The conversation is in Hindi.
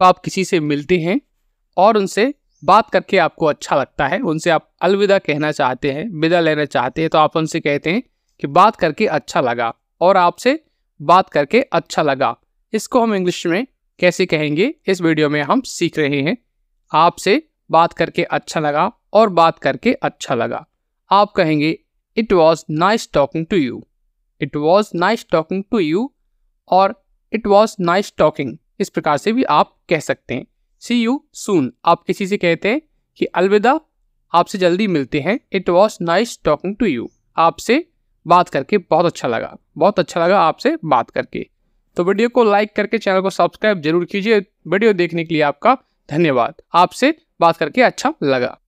तो आप किसी से मिलते हैं और उनसे बात करके आपको अच्छा लगता है उनसे आप अलविदा कहना चाहते हैं विदा लेना चाहते हैं तो आप उनसे कहते हैं कि बात करके अच्छा लगा और आपसे बात करके अच्छा लगा इसको हम इंग्लिश में कैसे कहेंगे इस वीडियो में हम सीख रहे हैं आपसे बात करके अच्छा लगा और बात करके अच्छा लगा आप कहेंगे it was nice talking to you it was nice talking to you और इट वॉज नाइस टॉकिंग इस प्रकार से भी आप कह सकते हैं सी यू सून आप किसी से कहते हैं कि अलविदा आपसे जल्दी मिलते हैं it was nice talking to you आपसे बात करके बहुत अच्छा लगा बहुत अच्छा लगा आपसे बात करके तो वीडियो को लाइक करके चैनल को सब्सक्राइब जरूर कीजिए वीडियो देखने के लिए आपका धन्यवाद आपसे बात करके अच्छा लगा